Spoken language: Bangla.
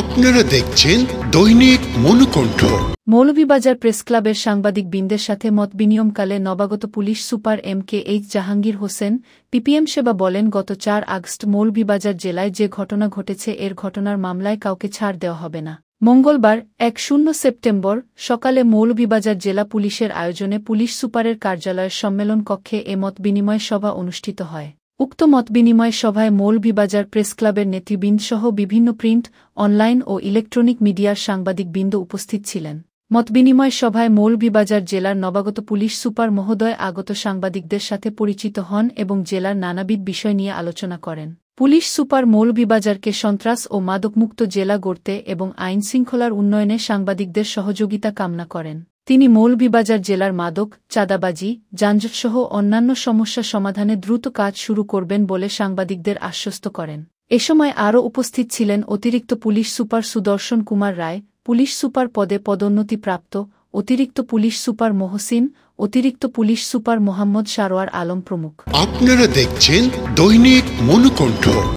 আপনারা দেখছেন দৈনিক মনুকণ্ঠ মৌলভীবাজার প্রেস ক্লাবের সাংবাদিক বিন্দের সাথে মত বিনিয়মকালে নবাগত police super M K H Jahangir Hossain PPM সেবা বলেন গত চার আগস্ট মৌলভীবাজার জেলায় যে ঘটনা ঘটেছে এর ঘটনার মামলায় কাউকে ছাড় দেওয়া হবে না মঙ্গলবার এক শূন্য সেপ্টেম্বর সকালে মৌলভীবাজার জেলা পুলিশের আয়োজনে পুলিশ সুপারের কার্যালয়ের সম্মেলন কক্ষে এ মত বিনিময় সভা অনুষ্ঠিত হয় উক্ত মতবিনিময় সভায় মৌলভীবাজার প্রেস ক্লাবের নেতৃবৃন্দসহ বিভিন্ন প্রিন্ট অনলাইন ও ইলেকট্রনিক মিডিয়ার সাংবাদিকবৃন্দ উপস্থিত ছিলেন মতবিনিময় সভায় মৌলভীবাজার জেলার নবাগত পুলিশ সুপার মহোদয় আগত সাংবাদিকদের সাথে পরিচিত হন এবং জেলার নানাবিধ বিষয় নিয়ে আলোচনা করেন পুলিশ সুপার মৌলভীবাজারকে সন্ত্রাস ও মাদকমুক্ত জেলা গড়তে এবং আইনশৃঙ্খলার উন্নয়নে সাংবাদিকদের সহযোগিতা কামনা করেন তিনি মৌলভীবাজার জেলার মাদক চাঁদাবাজি যানজটসহ অন্যান্য সমস্যা সমাধানে দ্রুত কাজ শুরু করবেন বলে সাংবাদিকদের আশ্বস্ত করেন এ সময় আরও উপস্থিত ছিলেন অতিরিক্ত police super Sudarshan Kumar Roy police super পদে পদোন্নতিপ্রাপ্ত অতিরিক্ত পুলিশ সুপার মোহসিন অতিরিক্ত পুলিশ সুপার মোহাম্মদ সারোয়ার আলম প্রমুখ আপনারা দেখছেন দৈনিক মনোকণ্ঠ